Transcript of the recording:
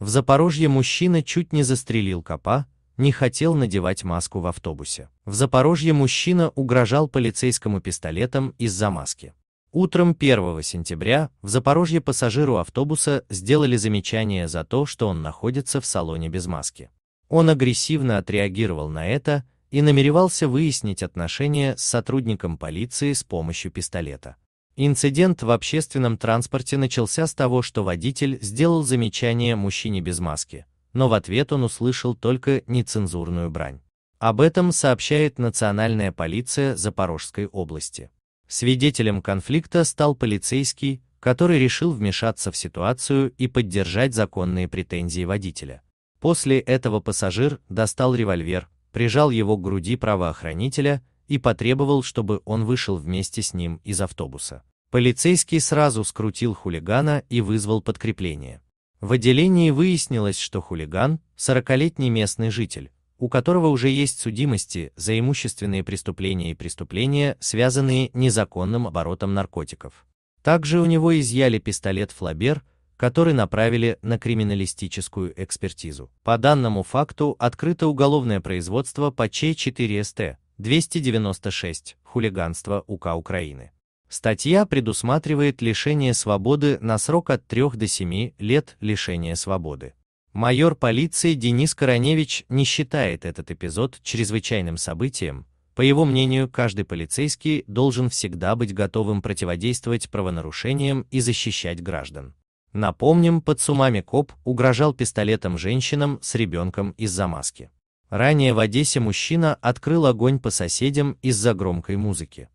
В Запорожье мужчина чуть не застрелил копа, не хотел надевать маску в автобусе. В Запорожье мужчина угрожал полицейскому пистолетом из-за маски. Утром 1 сентября в Запорожье пассажиру автобуса сделали замечание за то, что он находится в салоне без маски. Он агрессивно отреагировал на это и намеревался выяснить отношения с сотрудником полиции с помощью пистолета. Инцидент в общественном транспорте начался с того, что водитель сделал замечание мужчине без маски, но в ответ он услышал только нецензурную брань. Об этом сообщает Национальная полиция Запорожской области. Свидетелем конфликта стал полицейский, который решил вмешаться в ситуацию и поддержать законные претензии водителя. После этого пассажир достал револьвер, прижал его к груди правоохранителя и потребовал, чтобы он вышел вместе с ним из автобуса. Полицейский сразу скрутил хулигана и вызвал подкрепление. В отделении выяснилось, что хулиган – 40-летний местный житель, у которого уже есть судимости за имущественные преступления и преступления, связанные незаконным оборотом наркотиков. Также у него изъяли пистолет «Флабер», который направили на криминалистическую экспертизу. По данному факту открыто уголовное производство по Ч4СТ 296 «Хулиганство УК Украины». Статья предусматривает лишение свободы на срок от 3 до 7 лет лишения свободы. Майор полиции Денис Короневич не считает этот эпизод чрезвычайным событием. По его мнению, каждый полицейский должен всегда быть готовым противодействовать правонарушениям и защищать граждан. Напомним, под Сумами коп угрожал пистолетом женщинам с ребенком из-за маски. Ранее в Одессе мужчина открыл огонь по соседям из-за громкой музыки.